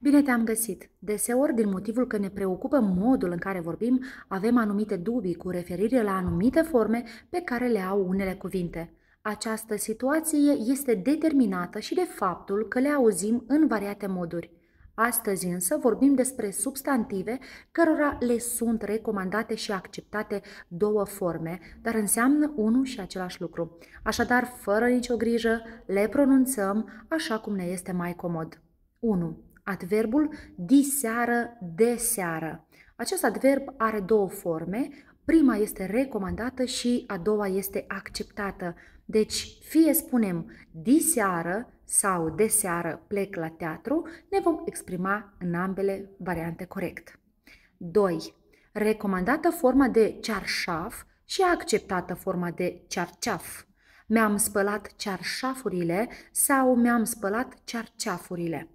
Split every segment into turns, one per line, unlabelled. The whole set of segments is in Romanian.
Bine te-am găsit! Deseori, din motivul că ne preocupă modul în care vorbim, avem anumite dubii cu referire la anumite forme pe care le au unele cuvinte. Această situație este determinată și de faptul că le auzim în variate moduri. Astăzi însă vorbim despre substantive cărora le sunt recomandate și acceptate două forme, dar înseamnă unul și același lucru. Așadar, fără nicio grijă, le pronunțăm așa cum ne este mai comod. 1. Adverbul diseară, deseară. Acest adverb are două forme. Prima este recomandată și a doua este acceptată. Deci, fie spunem diseară sau deseară plec la teatru, ne vom exprima în ambele variante corect. 2. Recomandată forma de cearșaf și acceptată forma de cearceaf. Mi-am spălat cearșafurile sau mi-am spălat cearceafurile.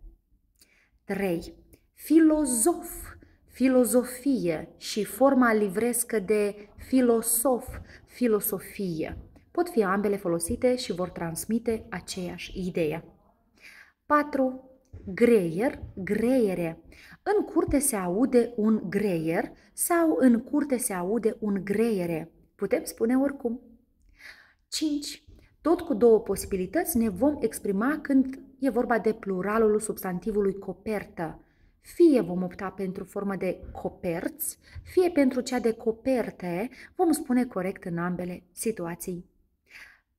3. Filozof, filozofie și forma livrescă de filosof, filosofie. Pot fi ambele folosite și vor transmite aceeași idee. 4. Greier, greiere. În curte se aude un greier sau în curte se aude un greiere. Putem spune oricum. 5. Tot cu două posibilități ne vom exprima când e vorba de pluralul substantivului copertă. Fie vom opta pentru formă de coperți, fie pentru cea de coperte, vom spune corect în ambele situații.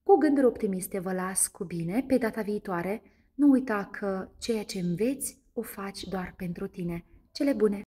Cu gânduri optimiste vă las cu bine pe data viitoare. Nu uita că ceea ce înveți o faci doar pentru tine. Cele bune!